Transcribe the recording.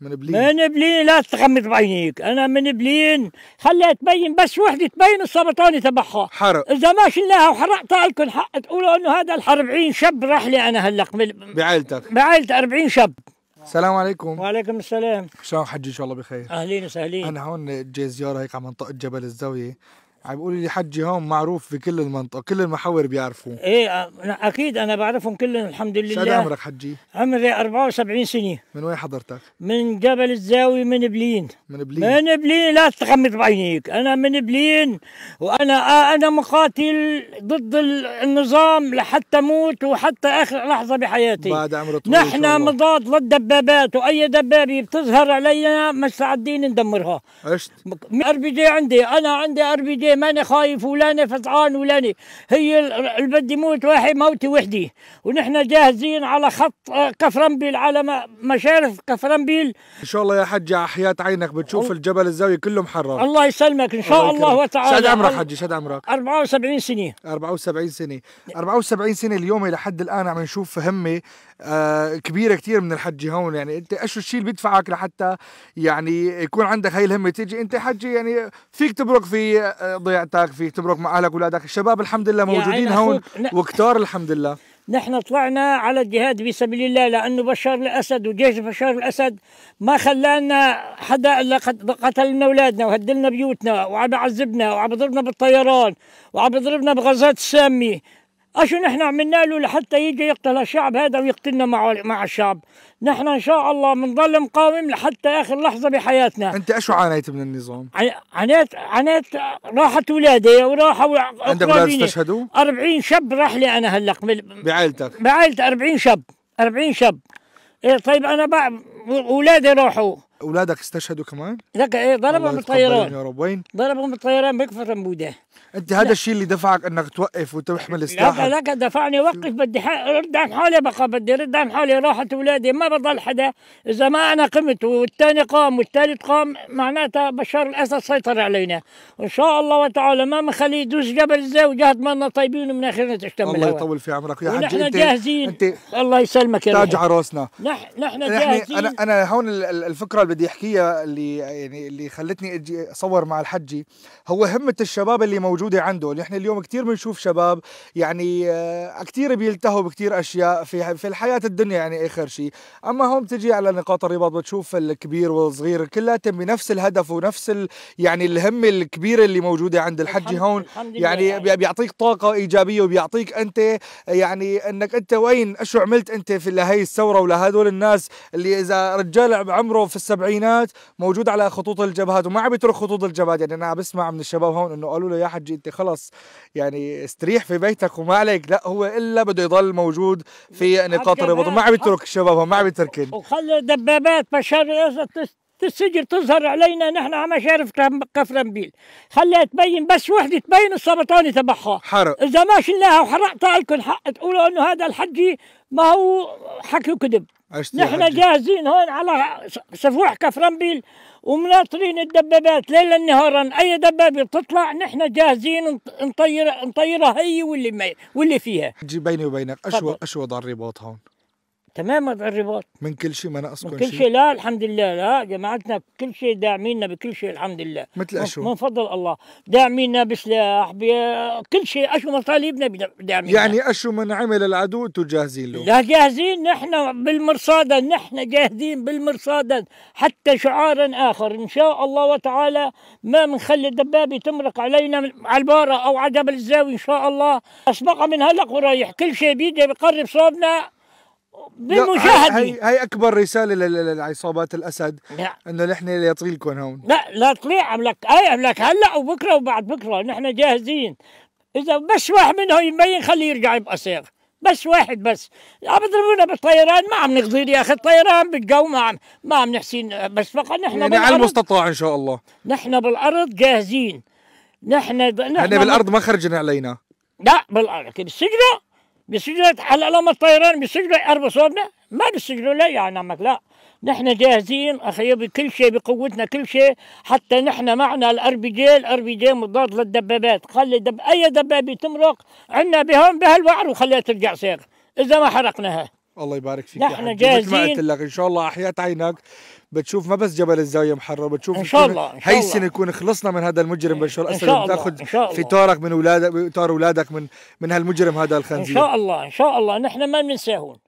من بلين من بلين لا تغمض بعينيك انا من بلين خليها تبين بس وحده تبين السرطاني تبعها حرق اذا ما شلناها وحرقتها لكم حق تقولوا انه هذا ال 40 شب راح لي انا هلا بعائلتك بعائلتي 40 شب السلام عليكم وعليكم السلام شلون حجي ان شاء الله بخير اهلين وسهلين انا هون جاي زياره هيك على منطقه جبل الزاويه عم بيقولوا لي حجي هون معروف في كل المنطقه كل المحاور بيعرفوه ايه اكيد انا بعرفهم كلهم الحمد لله شو عمرك حجي عمري 74 سنه من وين حضرتك من جبل الزاوي من بلين من بلين من بلين لا تغمض بعينيك انا من بلين وانا آه انا مقاتل ضد النظام لحتى موت وحتى اخر لحظه بحياتي بعد عمره طويل نحن مضاد للدبابات واي دبابه بتظهر علينا مستعدين ندمرها عشت ار بي جي عندي انا عندي ار بي جي ماني خايف ولاني فزعان ولاني هي البد يموت واحد موتي وحدي ونحن جاهزين على خط آه، كفرنبيل على مشارف كفرنبيل ان شاء الله يا حج على حياه عينك بتشوف الجبل الزاويه كله محرر الله يسلمك ان شاء الله, الله وتعالى شاد عمرك حجي شد عمرك 74 سنه 74 سنه 74 سنه اليوم لحد الان عم نشوف همه آه كبيره كثير من الحجي هون يعني انت ايش الشيء اللي بيدفعك لحتى يعني يكون عندك هاي الهمه تيجي انت حجي يعني فيك تبرك في آه، ضيعتك فيك تبرك مع اهلك واولادك الشباب الحمد لله موجودين هون وكتار الحمد لله نحن طلعنا على الجهاد في سبيل الله لانه بشار الاسد وجيش بشار الاسد ما خلانا حدا الا قتلنا اولادنا وهدلنا بيوتنا وعم يعذبنا وعم يضربنا بالطيران وعم يضربنا بغازات سامه اشو نحن عملنا له لحتى يجي يقتل الشعب هذا ويقتلنا مع مع الشعب نحن ان شاء الله بنضل مقاوم لحتى اخر لحظه بحياتنا انت اشو عانيت من النظام عانيت عانيت راحت اولادي وراحوا عندك اولاد استشهدوا 40 شاب راح لي انا هلق بعائلتك بعائلتي 40 شاب 40 شاب إيه طيب انا بقى اولادي راحوا اولادك استشهدوا كمان؟ لك ايه ضربهم بالطيران يا رب وين؟ ضربهم بالطيران بكفر انبوده انت هذا الشيء اللي دفعك انك توقف وتحمل السلاح لك لك دفعني اوقف بدي ارد عن حالي بقى بدي ارد عن حالي راحت اولادي ما بضل حدا اذا ما انا قمت والثاني قام والثالث قام معناتها بشار الاسد سيطر علينا وان شاء الله تعالى ما بنخليه يدوس جبل زي وجهد مالنا طيبين ومن اخرنا تشتمل الله يطول في عمرك يا حجي نحن جاهزين انت الله يسلمك يا تاج على راسنا نحن جاهزين انا انا هون الفكره اللي بدي احكيها اللي يعني اللي خلتني اجي اصور مع الحجي هو همه الشباب اللي موجوده عنده نحن اليوم كثير بنشوف شباب يعني آه، كثير بيلتهوا بكثير اشياء في في الحياه الدنيا يعني اخر شيء اما هون بتجي على نقاط الرباط بتشوف الكبير والصغير كلاتهم بنفس الهدف ونفس ال يعني الهمه الكبيره اللي موجوده عند الحجي هون يعني, يعني. بيعطيك طاقه ايجابيه وبيعطيك انت يعني انك انت وين شو عملت انت في لهي الثوره ولهدول الناس اللي اذا رجال بعمره في السبعينات السبعينات موجود على خطوط الجبهات وما عم يترك خطوط الجبهات يعني انا عم بسمع من الشباب هون انه قالوا له يا حجي انت خلص يعني استريح في بيتك وما عليك لا هو الا بده يضل موجود في نقاط الرباط ما عم يترك الشباب هون ما عم يتركن وخلي دبابات مشاريع تسجل تظهر علينا نحن على مشارف قفرنبيل خليها تبين بس وحده تبين السرطاني تبعها حرق اذا ما شلناها وحرقتها لكم حق تقولوا انه هذا الحجي ما هو حكي وكذب نحن جاهزين هون على سفوح كفرنبيل ومناطرين الدبابات ليلا نهارا اي دبابه بتطلع نحن جاهزين نطير نطيرها هي واللي واللي فيها بيني وبينك اشو اشو وضع الرباط هون؟ تماما الرباط من كل شيء ما ناقصكم من كل شيء لا الحمد لله لا جماعتنا كل شيء داعميننا بكل شيء الحمد لله مثل اشو من فضل الله داعميننا بسلاح بكل شيء اشو مطالبنا داعمينا يعني اشو من عمل العدو انتم جاهزين له لا جاهزين نحن بالمرصادا نحن جاهزين بالمرصادا حتى شعارا اخر ان شاء الله وتعالى ما بنخلي الدبابه تمرق علينا على الباره او على جبل الزاوي ان شاء الله اسبقها من هلق ورايح كل شيء بيدي بقرب صوبنا بالمشاهدين هي, هي اكبر رساله لعصابات الاسد انه نحن لا يطيلكم هون لا لا تطيع عملك اي عملك هلا وبكره وبعد بكره نحن جاهزين اذا بس واحد منهم يبين خليه يرجع يبقى صيغ بس واحد بس عم يضربونا بالطيران ما عم نقدر يا اخي الطيران بالجو ما عم ما عم نحسين بس فقط نحن يعني على المستطاع ان شاء الله نحن بالارض جاهزين نحن نحن يعني بالارض ما خرجنا علينا لا بالارض بالسجن بيسجلوا على لما الطيران بيسجلوا أربع صوبنا ما بيسجلوا لا يعني عمك لا نحن جاهزين اخي بكل شيء بقوتنا كل شيء حتى نحن معنا الار بي جي الار بي جي مضاد للدبابات خلي دب اي دبابه تمرق عنا بهم بهالوعر وخليها ترجع صيغ اذا ما حرقناها الله يبارك فيك نحن جاهزين ما لك ان شاء الله احياء عينك بتشوف ما بس جبل الزاويه محرر بتشوف ان شاء الله هي السنه يكون خلصنا من هذا المجرم بشار الاسد بتاخذ في من اولادك طار اولادك من من هالمجرم هذا الخنزير ان شاء الله ان شاء الله نحن ما بننساهون